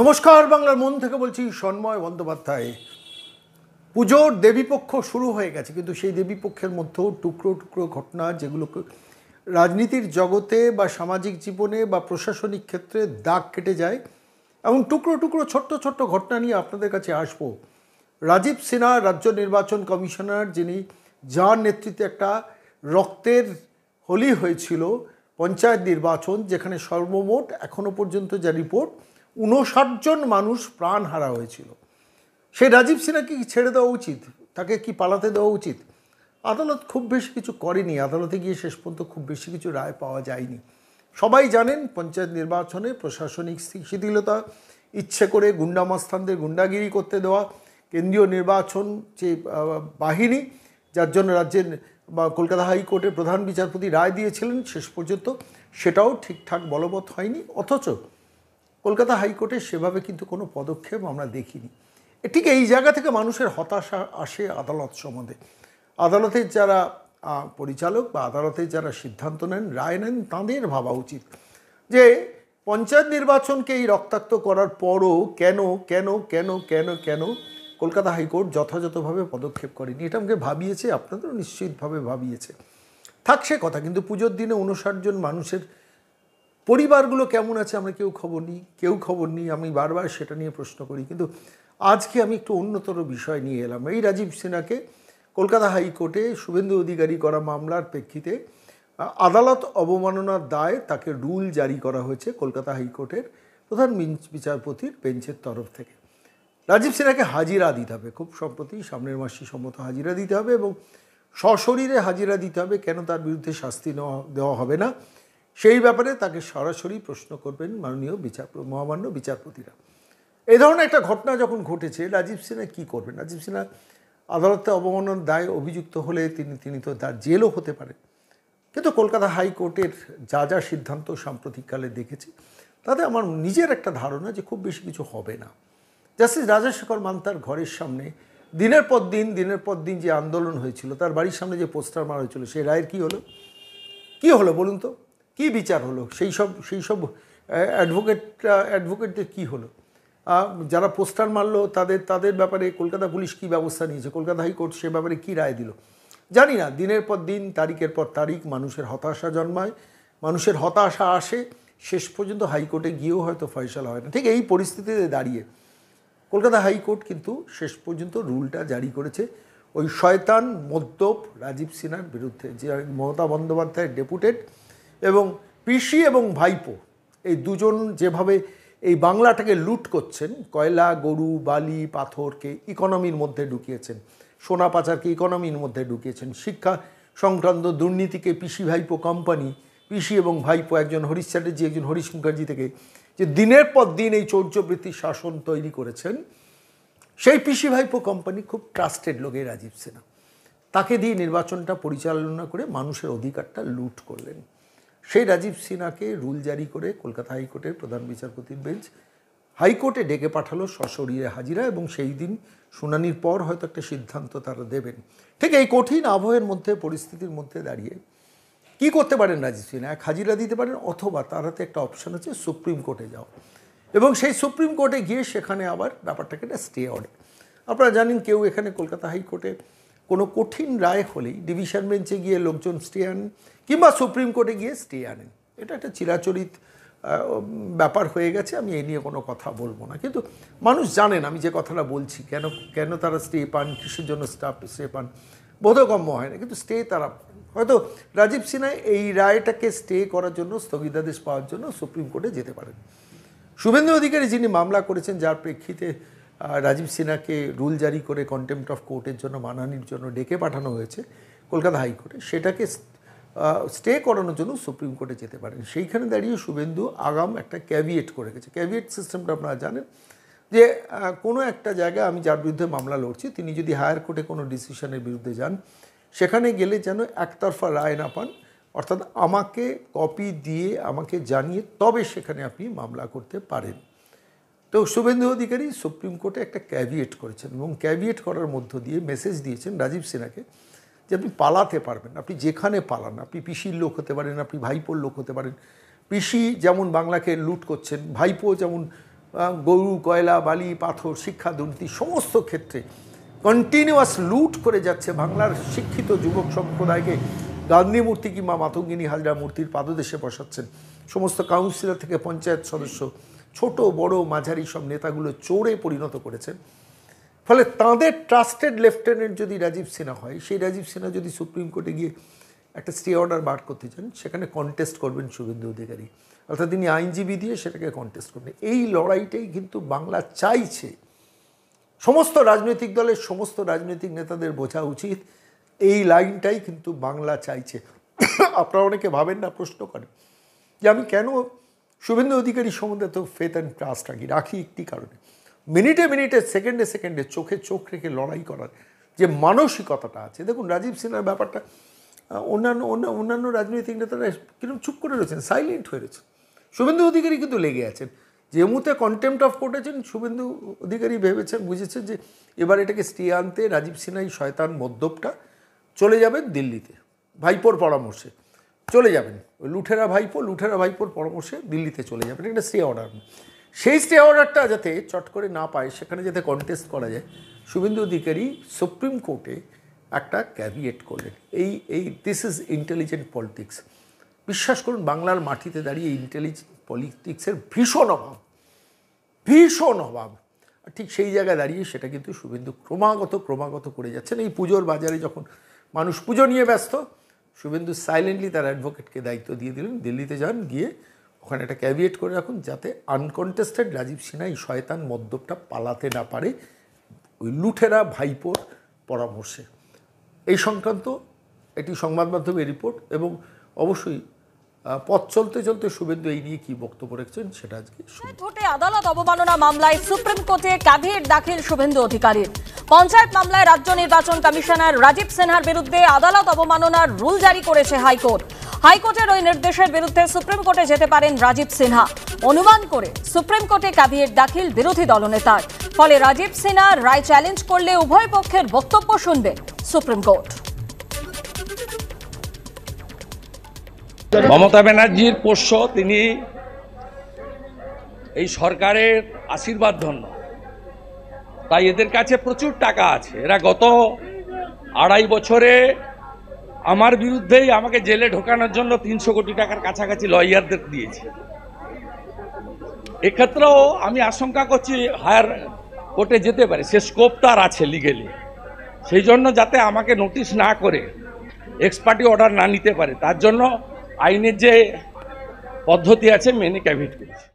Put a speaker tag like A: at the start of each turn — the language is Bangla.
A: নমস্কার বাংলার মন থেকে বলছি সন্ময় বন্দ্যোপাধ্যায় পুজোর দেবীপক্ষ শুরু হয়ে গেছে কিন্তু সেই দেবীপক্ষের মধ্যেও টুকরো টুকরো ঘটনা যেগুলোকে রাজনীতির জগতে বা সামাজিক জীবনে বা প্রশাসনিক ক্ষেত্রে দাগ কেটে যায় এবং টুকরো টুকরো ছোট্ট ছোট্ট ঘটনা নিয়ে আপনাদের কাছে আসব রাজীব সিনহা রাজ্য নির্বাচন কমিশনার যিনি যার নেতৃত্বে একটা রক্তের হোলি হয়েছিল পঞ্চায়েত নির্বাচন যেখানে সর্বমোট এখনও পর্যন্ত যা রিপোর্ট উনষাট জন মানুষ প্রাণ হারা হয়েছিল সেই রাজীব সিনহাকে কি ছেড়ে দেওয়া উচিত তাকে কি পালাতে দেওয়া উচিত আদালত খুব বেশি কিছু করেনি আদালতে গিয়ে শেষ পর্যন্ত খুব বেশি কিছু রায় পাওয়া যায়নি সবাই জানেন পঞ্চায়েত নির্বাচনে প্রশাসনিক শিথিলতা ইচ্ছে করে গুন্ডামাস্থানদের গুন্ডাগিরি করতে দেওয়া কেন্দ্রীয় নির্বাচন যে বাহিনী যার জন্য রাজ্যের বা কলকাতা হাইকোর্টের প্রধান বিচারপতি রায় দিয়েছিলেন শেষ পর্যন্ত সেটাও ঠিকঠাক বলবৎ হয়নি অথচ কলকাতা হাইকোর্টে সেভাবে কিন্তু কোনো পদক্ষেপ আমরা দেখিনি ঠিক এই জায়গা থেকে মানুষের হতাশা আসে আদালত সম্বন্ধে আদালতের যারা পরিচালক বা আদালতের যারা সিদ্ধান্ত নেন রায় নেন তাঁদের ভাবা উচিত যে পঞ্চায়েত নির্বাচনকে এই রক্তাক্ত করার পরও কেন কেন কেন কেন কেন কলকাতা হাইকোর্ট যথাযথভাবে পদক্ষেপ করেনি এটা আমাকে ভাবিয়েছে আপনাদেরও নিশ্চিতভাবে ভাবিয়েছে থাকছে কথা কিন্তু পুজোর দিনে উনষাট জন মানুষের পরিবারগুলো কেমন আছে আমরা কেউ খবর নিই কেউ খবর নিই আমি বারবার সেটা নিয়ে প্রশ্ন করি কিন্তু আজকে আমি একটু অন্যতর বিষয় নিয়ে এলাম এই রাজীব সিনহাকে কলকাতা হাইকোর্টে শুভেন্দু অধিকারী করা মামলার প্রেক্ষিতে আদালত অবমাননার দায়ে তাকে রুল জারি করা হয়েছে কলকাতা হাইকোর্টের প্রধান বিচারপতির বেঞ্চের তরফ থেকে রাজীব সিনহাকে হাজিরা দিতে হবে খুব সম্প্রতি সামনের মাসে সম্মত হাজিরা দিতে হবে এবং সশরীরে হাজিরা দিতে হবে কেন তার বিরুদ্ধে শাস্তি নেওয়া দেওয়া হবে না সেই ব্যাপারে তাকে সরাসরি প্রশ্ন করবেন মাননীয় বিচার মহামান্য বিচারপতিরা এই ধরনের একটা ঘটনা যখন ঘটেছে রাজীব সিনহা কী করবেন রাজীব সিনহা আদালতে অবমাননার দায় অভিযুক্ত হলে তিনি তিনি তো তার জেলও হতে পারে কিন্তু কলকাতা হাইকোর্টের যা যা সিদ্ধান্ত সাম্প্রতিককালে দেখেছি তাতে আমার নিজের একটা ধারণা যে খুব বেশি কিছু হবে না জাস্টিস রাজাশেখর মান্তার ঘরের সামনে দিনের পর দিন দিনের পর দিন যে আন্দোলন হয়েছিল তার বাড়ির সামনে যে পোস্টার মারা হয়েছিল সেই রায়ের কী হলো কী হলো বলুন তো কি বিচার হলো সেই সব সেই সব অ্যাডভোকেটরা অ্যাডভোকেটদের কী হলো যারা পোস্টার মারলো তাদের তাদের ব্যাপারে কলকাতা পুলিশ কি ব্যবস্থা নিয়েছে কলকাতা হাইকোর্ট সে ব্যাপারে কী রায় দিল জানি না দিনের পর দিন তারিখের পর তারিখ মানুষের হতাশা জন্মায় মানুষের হতাশা আসে শেষ পর্যন্ত হাইকোর্টে গিয়েও হয়তো ফয়সালা হয় না ঠিক এই পরিস্থিতিতে দাঁড়িয়ে কলকাতা হাইকোর্ট কিন্তু শেষ পর্যন্ত রুলটা জারি করেছে ওই শয়তান মদ্যপ রাজীব সিনহার বিরুদ্ধে যে মমতা বন্দ্যোপাধ্যায়ের ডেপুটেড এবং পিসি এবং ভাইপো এই দুজন যেভাবে এই বাংলাটাকে লুট করছেন কয়লা গরু বালি পাথরকে ইকোনমির মধ্যে ঢুকিয়েছেন সোনা পাচারকে ইকোনমির মধ্যে ঢুকিয়েছেন শিক্ষা সংক্রান্ত দুর্নীতিকে পিসি ভাইপো কোম্পানি পিসি এবং ভাইপো একজন হরিশ চ্যাটার্জি একজন হরিশ মুখার্জি থেকে যে দিনের পর দিন এই চৌর্যবৃত্তি শাসন তৈরি করেছেন সেই পিসি ভাইপো কোম্পানি খুব ট্রাস্টেড লোকে রাজীব সেনা তাকে দিয়ে নির্বাচনটা পরিচালনা করে মানুষের অধিকারটা লুট করলেন সেই রাজীব সিনহাকে রুল জারি করে কলকাতা হাইকোর্টের প্রধান বিচারপতির বেঞ্চ হাইকোর্টে ডেকে পাঠালো সশরীরে হাজিরা এবং সেই দিন শুনানির পর হয়তো একটা সিদ্ধান্ত তারা দেবেন ঠিক এই কঠিন আবহের মধ্যে পরিস্থিতির মধ্যে দাঁড়িয়ে কি করতে পারেন রাজীব সিনহা এক হাজিরা দিতে পারেন অথবা তার হাতে একটা অপশান আছে সুপ্রিম কোর্টে যাও এবং সেই সুপ্রিম কোর্টে গিয়ে সেখানে আবার ব্যাপারটাকে একটা স্টে অর্ডার আপনারা জানেন কেউ এখানে কলকাতা হাইকোর্টে কোনো কঠিন রায় হলেই ডিভিশন বেঞ্চে গিয়ে লোকজন স্টে আনেন কিংবা সুপ্রিম কোর্টে গিয়ে স্টে আনেন এটা একটা চিরাচরিত ব্যাপার হয়ে গেছে আমি এ নিয়ে কোনো কথা বলবো না কিন্তু মানুষ জানেন আমি যে কথাটা বলছি কেন কেন তারা স্টে পান কিসের জন্য স্টাফ স্টে পান বোধগম্য হয় না কিন্তু স্টে তারা হয়তো রাজীব সিনহা এই রায়টাকে স্টে করার জন্য স্থগিতাদেশ পাওয়ার জন্য সুপ্রিম কোর্টে যেতে পারেন শুভেন্দু অধিকারী যিনি মামলা করেছেন যার প্রেক্ষিতে রাজীব সিনহাকে রুল জারি করে কন্টেম্পট অফ কোর্টের জন্য মানহানির জন্য ডেকে পাঠানো হয়েছে কলকাতা হাইকোর্টে সেটাকে স্টে করানোর জন্য সুপ্রিম কোর্টে যেতে পারেন সেইখানে দাঁড়িয়ে শুভেন্দু আগাম একটা ক্যাভিয়েট করে গেছে ক্যাভিয়েট সিস্টেমটা আপনারা জানেন যে কোনো একটা জায়গায় আমি যার বিরুদ্ধে মামলা লড়ছি তিনি যদি হায়ার কোর্টে কোনো ডিসিশনের বিরুদ্ধে যান সেখানে গেলে যেন একতরফা রায় না পান অর্থাৎ আমাকে কপি দিয়ে আমাকে জানিয়ে তবে সেখানে আপনি মামলা করতে পারেন তো শুভেন্দু অধিকারী সুপ্রিম কোর্টে একটা ক্যাভিয়েট করেছেন এবং ক্যাভিয়েট করার মধ্য দিয়ে মেসেজ দিয়েছেন রাজীব সিনহাকে যে আপনি পালাতে পারবেন আপনি যেখানে পালান আপনি পিসির লোক হতে পারেন আপনি ভাইপোর লোক হতে পারেন পিসি যেমন বাংলাকে লুট করছেন ভাইপো যেমন গরু কয়লা বালি পাথর শিক্ষা দুর্নীতি সমস্ত ক্ষেত্রে কন্টিনিউয়াস লুট করে যাচ্ছে বাংলার শিক্ষিত যুবক সম্প্রদায়কে গান্ধী মূর্তি কিংবা মাতঙ্গিনী হাজরা মূর্তির পাদদেশে বসাচ্ছেন সমস্ত কাউন্সিলর থেকে পঞ্চায়েত সদস্য ছোট বড় মাঝারি সব নেতাগুলো চোরে পরিণত করেছেন ফলে তাঁদের ট্রাস্টেড লেফটেন্যান্ট যদি রাজীব সিনহা হয় সেই রাজীব সিনহা যদি সুপ্রিম কোর্টে গিয়ে একটা স্টে অর্ডার বার করতে চান সেখানে কন্টেস্ট করবেন শুভেন্দু অধিকারী অর্থাৎ তিনি আইনজীবী দিয়ে সেটাকে কন্টেস্ট করবেন এই লড়াইটাই কিন্তু বাংলা চাইছে সমস্ত রাজনৈতিক দলের সমস্ত রাজনৈতিক নেতাদের বোঝা উচিত এই লাইনটাই কিন্তু বাংলা চাইছে আপনারা অনেকে ভাবেন না প্রশ্ন করেন যে আমি কেন শুভেন্দু অধিকারী সম্বন্ধে তো ফেথ অ্যান্ড ট্রাস্ট রাখি রাখি একটি কারণে মিনিটে মিনিটে সেকেন্ডে সেকেন্ডে চোখে চোখ রেখে লড়াই করার যে মানসিকতাটা আছে দেখুন রাজীব সিনহার ব্যাপারটা অন্যান্য অন্য অন্যান্য রাজনৈতিক নেতারা কিরকম চুপ করে রয়েছেন সাইলেন্ট হয়ে রয়েছেন শুভেন্দু অধিকারী কিন্তু লেগে আছেন যে মুহূর্তে কন্টেম্পট অফ করেছেন শুভেন্দু অধিকারী ভেবেছেন বুঝেছেন যে এবার এটাকে স্টে আনতে রাজীব সিনহাই শয়তান মদ্যপটা চলে যাবেন দিল্লিতে ভাইপোর পরামর্শে চলে যাবেন লুঠেরা ভাইপো লুঠেরা ভাইপোর পরামর্শে দিল্লিতে চলে যাবেন এটা স্টে অর্ডার সেই স্টে অর্ডারটা যাতে চট করে না পায় সেখানে যাতে কন্টেস্ট করা যায় শুভেন্দু অধিকারী সুপ্রিম কোর্টে একটা ক্যাভিয়েট করলেন এই এই দিস ইজ ইন্টেলিজেন্ট পলিটিক্স বিশ্বাস করুন বাংলার মাটিতে দাঁড়িয়ে ইন্টেলিজেন্ট পলিটিক্সের ভীষণ অভাব ভীষণ অভাব ঠিক সেই জায়গায় দাঁড়িয়ে সেটা কিন্তু শুভেন্দু ক্রমাগত ক্রমাগত করে যাচ্ছেন এই পুজোর বাজারে যখন মানুষ পুজো নিয়ে ব্যস্ত শুভেন্দু সাইলেন্টলি তার অ্যাডভোকেটকে দায়িত্ব দিয়ে দিলেন দিল্লিতে যান গিয়ে ওখানে একটা ক্যাভিয়েট করে রাখুন যাতে আনকন্টেস্টেড রাজীব সিনহা এই শয়তান মদ্যপটা পালাতে না পারে ওই লুঠেরা ভাইপোর পরামর্শে এই সংক্রান্ত এটি সংবাদ মাধ্যমের রিপোর্ট এবং অবশ্যই পথ চলতে চলতে শুভেন্দু এই নিয়ে কি বক্তব্য রেখেছেন সেটা আজকে ভোটে হ্যাঁ, আদালত অবমাননা মামলায় সুপ্রিম কোর্টে কাভির দাখিল শুভেন্দু অধিকারীর পঞ্চায়েত মামলায় রাজ্য নির্বাচন কমিশনার রাজীব সিনহার বিরুদ্ধে আদালত অবমাননার রুল জারি করেছে হাইকোর্ট হাইকোর্টের ওই নির্দেশের বিরুদ্ধে সুপ্রিম কোর্টে যেতে পারেন রাজীব সিনহা অনুমান করে সুপ্রিম কোর্টে কাভিয়ের দাখিল বিরোধী দলনেতার ফলে রাজীব সিনহা রায় চ্যালেঞ্জ করলে উভয় পক্ষের বক্তব্য শুনবে সুপ্রিম কোর্ট মমতা ব্যানার্জির পোষ্য তিনি এই সরকারের আশীর্বাদ ধন্য তাই এদের কাছে প্রচুর টাকা আছে এরা গত আড়াই বছরে আমার বিরুদ্ধেই আমাকে জেলে ঢোকানোর জন্য তিনশো কোটি টাকার কাছাকাছি লয়ারদের দিয়েছে এক্ষেত্রেও আমি আশঙ্কা করছি হায়ার কোর্টে যেতে পারে সে স্কোপ তার আছে লিগেলি সেই জন্য যাতে আমাকে নোটিশ না করে এক্সপার্টি অর্ডার না নিতে পারে তার জন্য আইনের যে পদ্ধতি আছে মেনে ক্যাভিট করেছে